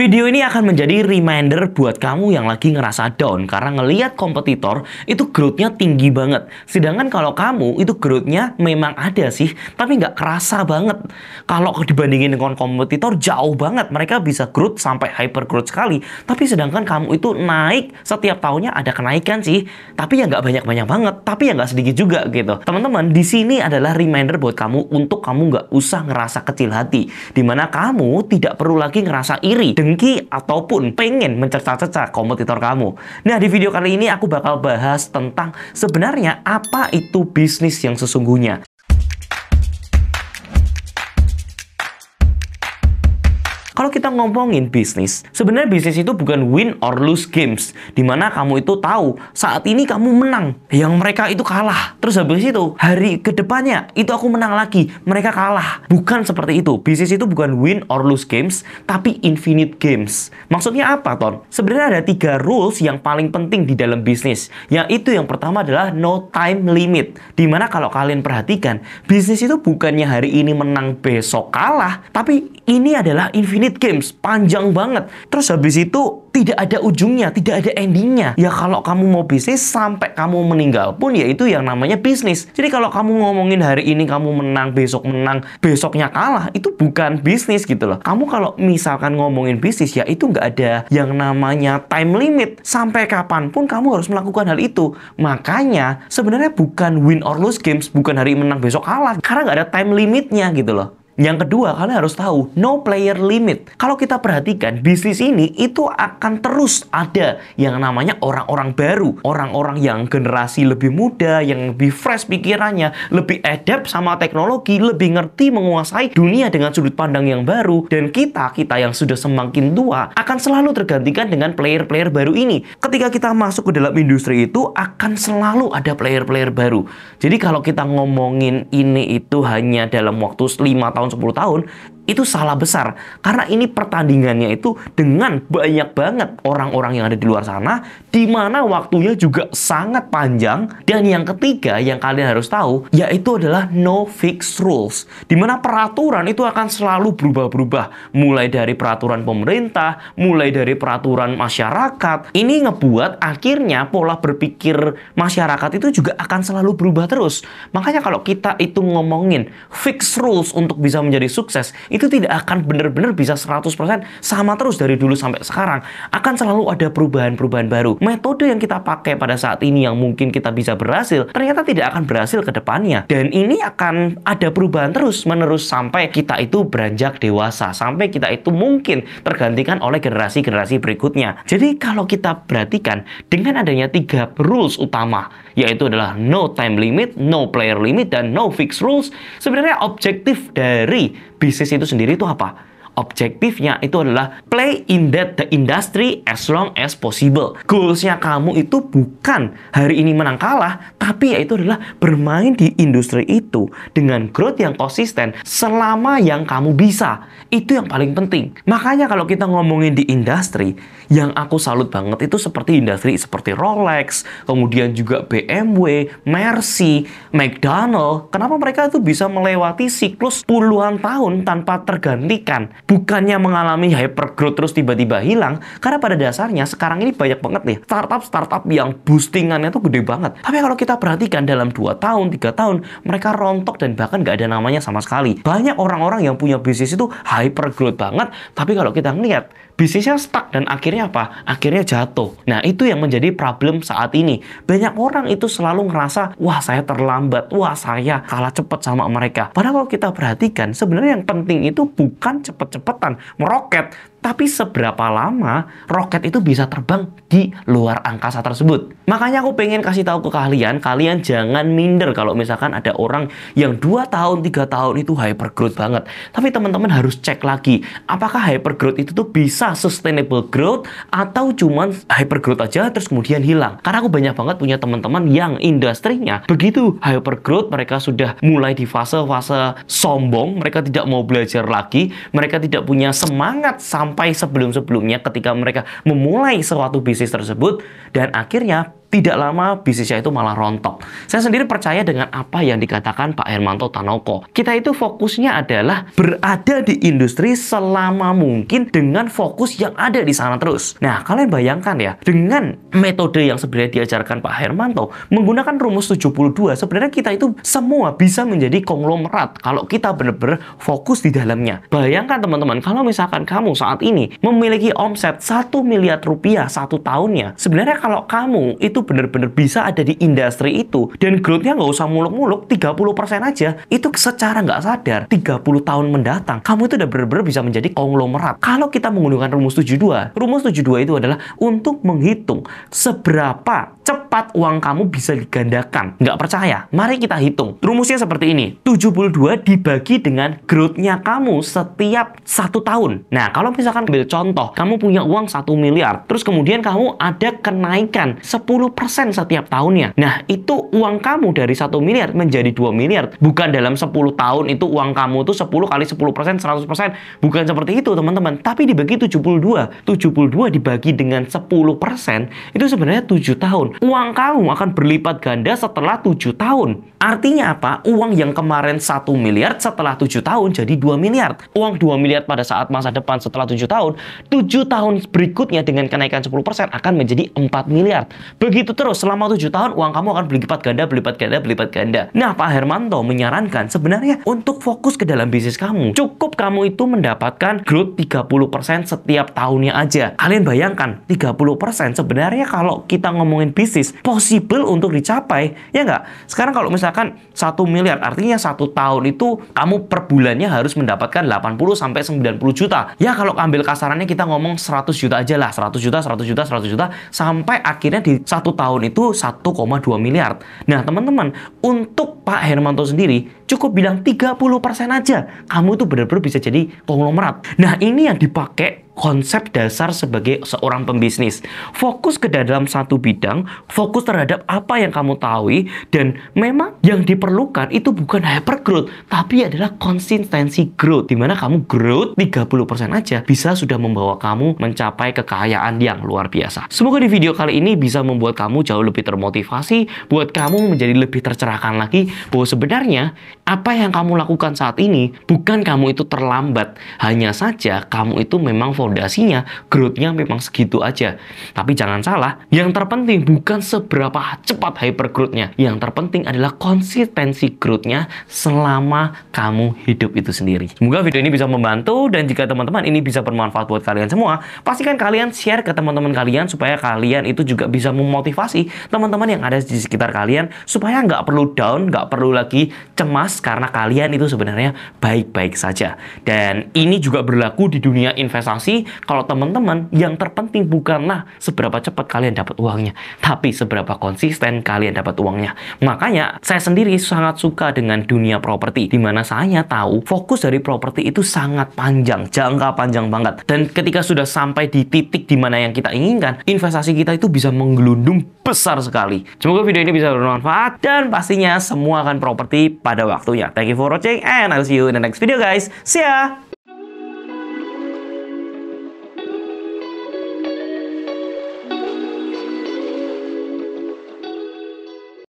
Video ini akan menjadi reminder buat kamu yang lagi ngerasa down karena ngeliat kompetitor itu growth-nya tinggi banget. Sedangkan kalau kamu itu growth-nya memang ada sih, tapi nggak kerasa banget. Kalau dibandingin dengan kompetitor jauh banget, mereka bisa growth sampai hyper growth sekali. Tapi sedangkan kamu itu naik setiap tahunnya ada kenaikan sih, tapi ya nggak banyak-banyak banget, tapi ya nggak sedikit juga gitu. Teman-teman, di sini adalah reminder buat kamu untuk kamu nggak usah ngerasa kecil hati, dimana kamu tidak perlu lagi ngerasa iri dengan dengki ataupun pengen mencerca-cerca kompetitor kamu. Nah, di video kali ini aku bakal bahas tentang sebenarnya apa itu bisnis yang sesungguhnya. kalau kita ngomongin bisnis, sebenarnya bisnis itu bukan win or lose games, dimana kamu itu tahu saat ini kamu menang, yang mereka itu kalah. Terus habis itu hari kedepannya itu aku menang lagi, mereka kalah. Bukan seperti itu. Bisnis itu bukan win or lose games, tapi infinite games. Maksudnya apa, Ton? Sebenarnya ada tiga rules yang paling penting di dalam bisnis. yaitu yang pertama adalah no time limit. Dimana kalau kalian perhatikan, bisnis itu bukannya hari ini menang besok kalah, tapi ini adalah infinite games panjang banget terus habis itu tidak ada ujungnya tidak ada endingnya ya kalau kamu mau bisnis sampai kamu meninggal pun ya itu yang namanya bisnis jadi kalau kamu ngomongin hari ini kamu menang besok menang besoknya kalah itu bukan bisnis gitu loh kamu kalau misalkan ngomongin bisnis ya itu nggak ada yang namanya time limit sampai kapanpun kamu harus melakukan hal itu makanya sebenarnya bukan win or lose games bukan hari menang besok kalah karena nggak ada time limitnya gitu loh yang kedua, kalian harus tahu no player limit. Kalau kita perhatikan, bisnis ini itu akan terus ada yang namanya orang-orang baru, orang-orang yang generasi lebih muda, yang lebih fresh pikirannya, lebih adapt sama teknologi, lebih ngerti menguasai dunia dengan sudut pandang yang baru dan kita, kita yang sudah semakin tua akan selalu tergantikan dengan player-player baru ini. Ketika kita masuk ke dalam industri itu akan selalu ada player-player baru. Jadi kalau kita ngomongin ini itu hanya dalam waktu 5 tahun 10 tahun itu salah besar karena ini pertandingannya itu dengan banyak banget orang-orang yang ada di luar sana di mana waktunya juga sangat panjang dan yang ketiga yang kalian harus tahu yaitu adalah no fixed rules di mana peraturan itu akan selalu berubah-berubah mulai dari peraturan pemerintah mulai dari peraturan masyarakat ini ngebuat akhirnya pola berpikir masyarakat itu juga akan selalu berubah terus makanya kalau kita itu ngomongin fixed rules untuk bisa menjadi sukses itu tidak akan benar-benar bisa 100% sama terus dari dulu sampai sekarang. Akan selalu ada perubahan-perubahan baru. Metode yang kita pakai pada saat ini yang mungkin kita bisa berhasil, ternyata tidak akan berhasil ke depannya. Dan ini akan ada perubahan terus-menerus sampai kita itu beranjak dewasa, sampai kita itu mungkin tergantikan oleh generasi-generasi berikutnya. Jadi kalau kita perhatikan dengan adanya tiga rules utama, yaitu adalah no time limit, no player limit, dan no fixed rules, sebenarnya objektif dari bisnis itu itu sendiri itu apa? objektifnya itu adalah play in that the industry as long as possible. Goalsnya kamu itu bukan hari ini menang kalah, tapi yaitu adalah bermain di industri itu dengan growth yang konsisten selama yang kamu bisa. Itu yang paling penting. Makanya kalau kita ngomongin di industri, yang aku salut banget itu seperti industri seperti Rolex, kemudian juga BMW, Mercy, McDonald. Kenapa mereka itu bisa melewati siklus puluhan tahun tanpa tergantikan? bukannya mengalami hypergrowth terus tiba-tiba hilang karena pada dasarnya sekarang ini banyak banget nih startup-startup yang boostingannya tuh gede banget tapi kalau kita perhatikan dalam 2 tahun 3 tahun mereka rontok dan bahkan nggak ada namanya sama sekali banyak orang-orang yang punya bisnis itu hypergrowth banget tapi kalau kita ngeliat bisnisnya stuck dan akhirnya apa? Akhirnya jatuh. Nah, itu yang menjadi problem saat ini. Banyak orang itu selalu ngerasa, wah saya terlambat, wah saya kalah cepat sama mereka. Padahal kalau kita perhatikan, sebenarnya yang penting itu bukan cepet-cepetan, meroket, tapi seberapa lama roket itu bisa terbang di luar angkasa tersebut? Makanya aku pengen kasih tahu ke kalian, kalian jangan minder kalau misalkan ada orang yang 2 tahun, 3 tahun itu hypergrowth banget. Tapi teman-teman harus cek lagi, apakah hypergrowth itu tuh bisa sustainable growth atau cuman hypergrowth aja terus kemudian hilang. Karena aku banyak banget punya teman-teman yang industrinya begitu hypergrowth mereka sudah mulai di fase-fase sombong, mereka tidak mau belajar lagi, mereka tidak punya semangat sama sampai sebelum-sebelumnya ketika mereka memulai suatu bisnis tersebut dan akhirnya tidak lama bisnisnya itu malah rontok. Saya sendiri percaya dengan apa yang dikatakan Pak Hermanto Tanoko. Kita itu fokusnya adalah berada di industri selama mungkin dengan fokus yang ada di sana terus. Nah, kalian bayangkan ya, dengan metode yang sebenarnya diajarkan Pak Hermanto, menggunakan rumus 72, sebenarnya kita itu semua bisa menjadi konglomerat kalau kita benar-benar fokus di dalamnya. Bayangkan teman-teman, kalau misalkan kamu saat ini memiliki omset 1 miliar rupiah satu tahunnya, sebenarnya kalau kamu itu itu benar-benar bisa ada di industri itu dan growth-nya nggak usah muluk-muluk 30% aja itu secara nggak sadar 30 tahun mendatang kamu itu udah bener-bener bisa menjadi konglomerat kalau kita menggunakan rumus 72 rumus 72 itu adalah untuk menghitung seberapa cepat uang kamu bisa digandakan nggak percaya mari kita hitung rumusnya seperti ini 72 dibagi dengan growth-nya kamu setiap satu tahun nah kalau misalkan ambil contoh kamu punya uang satu miliar terus kemudian kamu ada kenaikan 10 10% setiap tahunnya. Nah, itu uang kamu dari 1 miliar menjadi 2 miliar. Bukan dalam 10 tahun itu uang kamu itu 10 kali 10%, 100%. Bukan seperti itu, teman-teman. Tapi dibagi 72. 72 dibagi dengan 10% itu sebenarnya 7 tahun. Uang kamu akan berlipat ganda setelah 7 tahun. Artinya apa? Uang yang kemarin 1 miliar setelah 7 tahun jadi 2 miliar. Uang 2 miliar pada saat masa depan setelah 7 tahun, 7 tahun berikutnya dengan kenaikan 10% akan menjadi 4 miliar. Begitu begitu terus selama tujuh tahun uang kamu akan berlipat ganda, berlipat ganda, berlipat ganda. Nah, Pak Hermanto menyarankan sebenarnya untuk fokus ke dalam bisnis kamu, cukup kamu itu mendapatkan growth 30% setiap tahunnya aja. Kalian bayangkan 30% sebenarnya kalau kita ngomongin bisnis possible untuk dicapai, ya nggak? Sekarang kalau misalkan satu miliar, artinya satu tahun itu kamu per bulannya harus mendapatkan 80 sampai 90 juta. Ya kalau ambil kasarannya kita ngomong 100 juta aja lah, 100 juta, 100 juta, 100 juta sampai akhirnya di satu satu tahun itu 1,2 miliar. Nah, teman-teman, untuk Pak Hermanto sendiri, cukup bilang 30% aja. Kamu itu benar-benar bisa jadi konglomerat. Nah, ini yang dipakai konsep dasar sebagai seorang pembisnis. Fokus ke dalam satu bidang, fokus terhadap apa yang kamu tahu dan memang yang diperlukan itu bukan hyper growth, tapi adalah konsistensi growth. Dimana kamu growth 30% aja bisa sudah membawa kamu mencapai kekayaan yang luar biasa. Semoga di video kali ini bisa membuat kamu jauh lebih termotivasi, buat kamu menjadi lebih tercerahkan lagi bahwa sebenarnya apa yang kamu lakukan saat ini bukan kamu itu terlambat, hanya saja kamu itu memang fondasinya, growth-nya memang segitu aja. Tapi jangan salah, yang terpenting bukan seberapa cepat hyper growth-nya. Yang terpenting adalah konsistensi growth-nya selama kamu hidup itu sendiri. Semoga video ini bisa membantu dan jika teman-teman ini bisa bermanfaat buat kalian semua, pastikan kalian share ke teman-teman kalian supaya kalian itu juga bisa memotivasi teman-teman yang ada di sekitar kalian supaya nggak perlu down, nggak perlu lagi cemas karena kalian itu sebenarnya baik-baik saja. Dan ini juga berlaku di dunia investasi kalau teman-teman, yang terpenting bukanlah seberapa cepat kalian dapat uangnya, tapi seberapa konsisten kalian dapat uangnya. Makanya saya sendiri sangat suka dengan dunia properti, di mana saya tahu fokus dari properti itu sangat panjang, jangka panjang banget. Dan ketika sudah sampai di titik di mana yang kita inginkan, investasi kita itu bisa menggelundung besar sekali. Semoga video ini bisa bermanfaat dan pastinya semua akan properti pada waktunya. Thank you for watching and I'll see you in the next video guys. See ya!